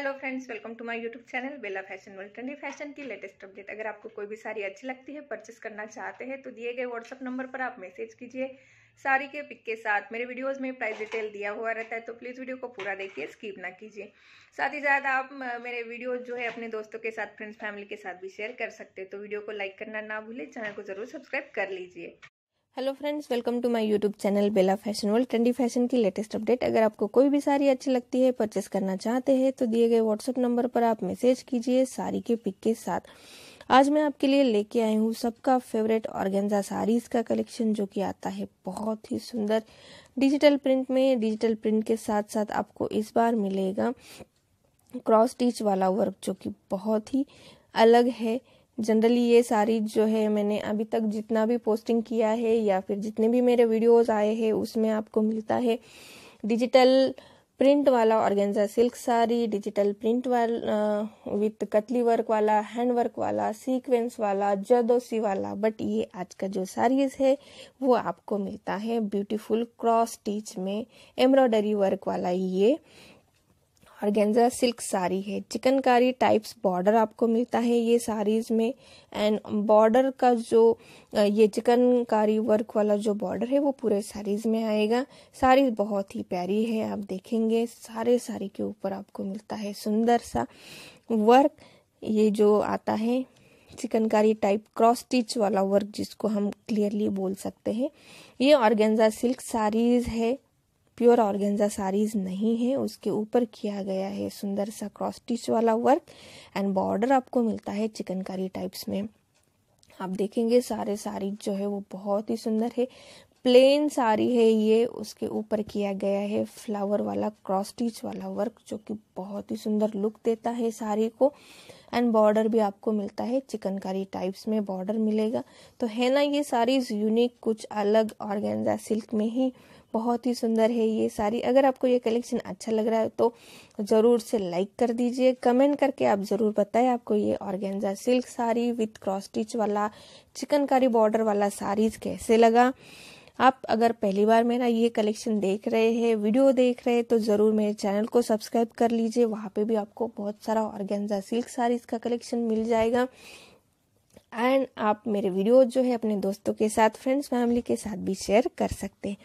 hello friends welcome to my YouTube channel Bela fashion world trendy fashion की latest update अगर आपको कोई भी साड़ी अच्छी लगती है परचेस करना चाहते हैं तो दिए गए व्हाट्सअप नंबर पर आप मैसेज कीजिए साड़ी के पिक के साथ मेरे वीडियोस में प्राइस डिटेल दिया हुआ रहता है तो प्लीज़ वीडियो को पूरा देखिए स्कीप ना कीजिए साथ ही साथ आप मेरे वीडियो जो है अपने दोस्तों के साथ फ्रेंड्स फैमिली के साथ भी शेयर कर सकते हैं तो वीडियो को लाइक करना ना भूलें चैनल को जरूर सब्सक्राइब कर लीजिए hello friends welcome to my YouTube channel Bela fashion world trendy fashion की लेटेस्ट अपडेट अगर आपको कोई भी साड़ी अच्छी लगती है परचेस करना चाहते हैं तो दिए गए व्हाट्सएप नंबर पर आप मैसेज कीजिए साड़ी के पिक के साथ आज मैं आपके लिए लेके आई हूँ सबका फेवरेट ऑर्गेन्जा साड़ीज का कलेक्शन जो कि आता है बहुत ही सुंदर डिजिटल प्रिंट में डिजिटल प्रिंट के साथ साथ आपको इस बार मिलेगा क्रॉस स्टिच वाला वर्क जो कि बहुत ही अलग है जनरली ये सारी जो है मैंने अभी तक जितना भी पोस्टिंग किया है या फिर जितने भी मेरे वीडियोस आए हैं उसमें आपको मिलता है डिजिटल प्रिंट वाला organza silk sari digital print वाला विथ कतली वर्क वाला हैंड वर्क वाला सीक्वेंस वाला जदोसी वाला बट ये आज का जो साड़ीज है वो आपको मिलता है ब्यूटीफुल क्रॉस स्टिच में एम्ब्रॉयडरी वर्क वाला ये ऑर्गेंजा सिल्क साड़ी है चिकनकारी टाइप्स बॉर्डर आपको मिलता है ये साड़ीज़ में एंड बॉर्डर का जो ये चिकनकारी वर्क वाला जो बॉर्डर है वो पूरे साड़ीज़ में आएगा साड़ी बहुत ही प्यारी है आप देखेंगे सारे साड़ी के ऊपर आपको मिलता है सुंदर सा वर्क ये जो आता है चिकनकारी टाइप क्रॉस स्टिच वाला वर्क जिसको हम क्लियरली बोल सकते हैं ये ऑर्गेंजा सिल्क साड़ीज़ है प्योर ऑर्गेंजा साड़ीज नहीं है उसके ऊपर किया गया है सुंदर सा क्रॉस स्टिच वाला वर्क एंड बॉर्डर आपको मिलता है चिकनकारी टाइप्स में आप देखेंगे सारे साड़ी जो है वो बहुत ही सुंदर है प्लेन साड़ी है ये उसके ऊपर किया गया है फ्लावर वाला क्रॉस स्टिच वाला वर्क जो कि बहुत ही सुंदर लुक देता है साड़ी को एंड बॉर्डर भी आपको मिलता है चिकनकारी टाइप्स में बॉर्डर मिलेगा तो है ना ये सारी यूनिक कुछ अलग ऑर्गेन्जा सिल्क में ही बहुत ही सुंदर है ये साड़ी अगर आपको ये कलेक्शन अच्छा लग रहा है तो ज़रूर से लाइक कर दीजिए कमेंट करके आप ज़रूर बताएं आपको ये organza silk sari with cross stitch वाला चिकनकारी बॉर्डर वाला साड़ीज़ कैसे लगा आप अगर पहली बार मेरा ये कलेक्शन देख रहे हैं वीडियो देख रहे हैं तो ज़रूर मेरे चैनल को सब्सक्राइब कर लीजिए वहाँ पे भी आपको बहुत सारा ऑर्गेन्जा सिल्क साड़ीज़ का कलेक्शन मिल जाएगा एंड आप मेरे वीडियो जो है अपने दोस्तों के साथ फ्रेंड्स फैमिली के साथ भी शेयर कर सकते हैं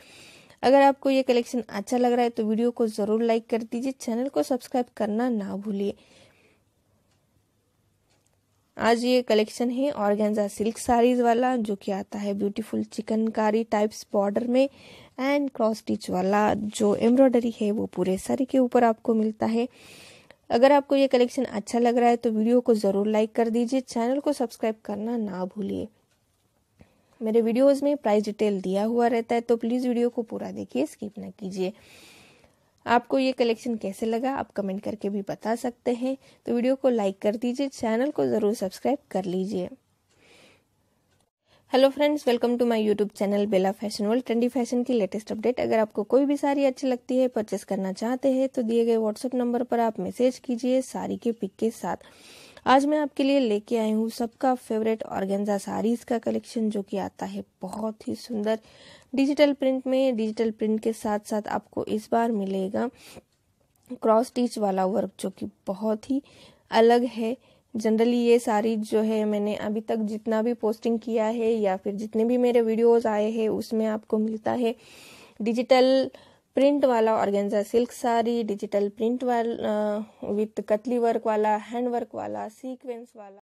अगर आपको ये कलेक्शन अच्छा लग रहा है तो वीडियो को ज़रूर लाइक कर दीजिए चैनल को सब्सक्राइब करना ना भूलिए आज ये कलेक्शन है ऑर्गेन्जा सिल्क साड़ीज वाला जो कि आता है ब्यूटीफुल चिकनकारी टाइप्स बॉर्डर में एंड क्रॉस स्टिच वाला जो एम्ब्रॉयडरी है वो पूरे साड़ी के ऊपर आपको मिलता है अगर आपको ये कलेक्शन अच्छा लग रहा है तो वीडियो को ज़रूर लाइक कर दीजिए चैनल को सब्सक्राइब करना ना भूलिए मेरे वीडियोज में प्राइस डिटेल दिया हुआ रहता है तो प्लीज़ वीडियो को पूरा देखिए स्किप ना कीजिए आपको ये कलेक्शन कैसे लगा आप कमेंट करके भी बता सकते हैं तो वीडियो को लाइक कर दीजिए चैनल को ज़रूर सब्सक्राइब कर लीजिए hello friends welcome to my YouTube channel Bela fashion world trendy fashion की लेटेस्ट अपडेट अगर आपको कोई भी साड़ी अच्छी लगती है परचेस करना चाहते हैं तो दिए गए व्हाट्सएप नंबर पर आप मैसेज कीजिए साड़ी के पिक के साथ आज मैं आपके लिए लेके आई हूँ सबका फेवरेट ऑर्गेन्जा साड़ीज का कलेक्शन जो कि आता है बहुत ही सुंदर डिजिटल प्रिंट में डिजिटल प्रिंट के साथ साथ आपको इस बार मिलेगा क्रॉस स्टिच वाला वर्क जो कि बहुत ही अलग है जनरली ये सारी जो है मैंने अभी तक जितना भी पोस्टिंग किया है या फिर जितने भी मेरे वीडियोस आए हैं उसमें आपको मिलता है डिजिटल प्रिंट वाला organza silk sari digital print वाल विथ कतली वर्क वाला हैंड वर्क वाला सीक्वेंस वाला